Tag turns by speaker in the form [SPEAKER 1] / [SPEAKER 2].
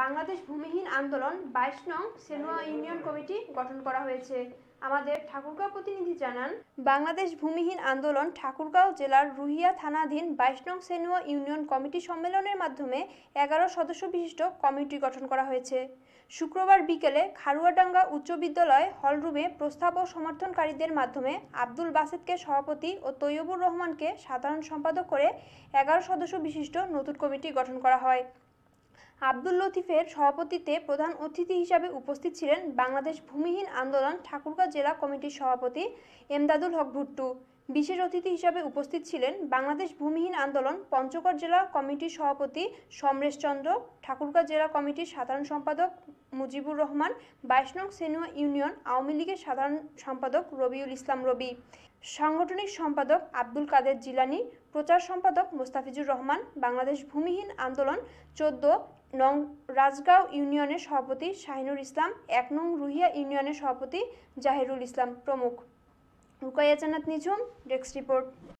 [SPEAKER 1] বাংলাদেশ ভূমিহীন আন্দোলন বাইশ নং সেনুয়া ইউনিয়ন কমিটি গঠন করা হয়েছে আমাদের ঠাকুরগাঁও প্রতিনিধি জানান বাংলাদেশ ভূমিহীন আন্দোলন ঠাকুরগাঁও জেলার রুহিয়া থানাধীন বাইশ নং সেনুয়া ইউনিয়ন কমিটি সম্মেলনের মাধ্যমে এগারো সদস্য বিশিষ্ট কমিটি গঠন করা হয়েছে শুক্রবার বিকেলে খারুয়াডাঙ্গা উচ্চ বিদ্যালয় হলরুমে প্রস্তাব ও সমর্থনকারীদের মাধ্যমে আব্দুল বাসেদকে সভাপতি ও তৈয়বুর রহমানকে সাধারণ সম্পাদক করে এগারো সদস্য বিশিষ্ট নতুন কমিটি গঠন করা হয় আব্দুল লতিফের সভাপতিত্বে প্রধান অতিথি হিসাবে উপস্থিত ছিলেন বাংলাদেশ ভূমিহীন আন্দোলন ঠাকুরগাঁও জেলা কমিটির সভাপতি এমদাদুল হক ভুট্টু বিশেষ অতিথি হিসাবে উপস্থিত ছিলেন বাংলাদেশ ভূমিহীন আন্দোলন পঞ্চগড় জেলা কমিটির সভাপতি সমরেশ চন্দ্র ঠাকুরগাঁও জেলা কমিটির সাধারণ সম্পাদক মুজিবুর রহমান বাইশ নং সেনুয়া ইউনিয়ন আওয়ামী লীগের সাধারণ সম্পাদক রবিউল ইসলাম রবি সাংগঠনিক সম্পাদক আব্দুল কাদের জিলানি প্রচার সম্পাদক মোস্তাফিজুর রহমান বাংলাদেশ ভূমিহীন আন্দোলন চোদ্দ নং রাজগাঁও ইউনিয়নের সভাপতি শাহিনুর ইসলাম এক নং রুহিয়া ইউনিয়নের সভাপতি জাহেরুল ইসলাম প্রমুখ রুকাইয়া জানাত নিঝুম ডেস্ক রিপোর্ট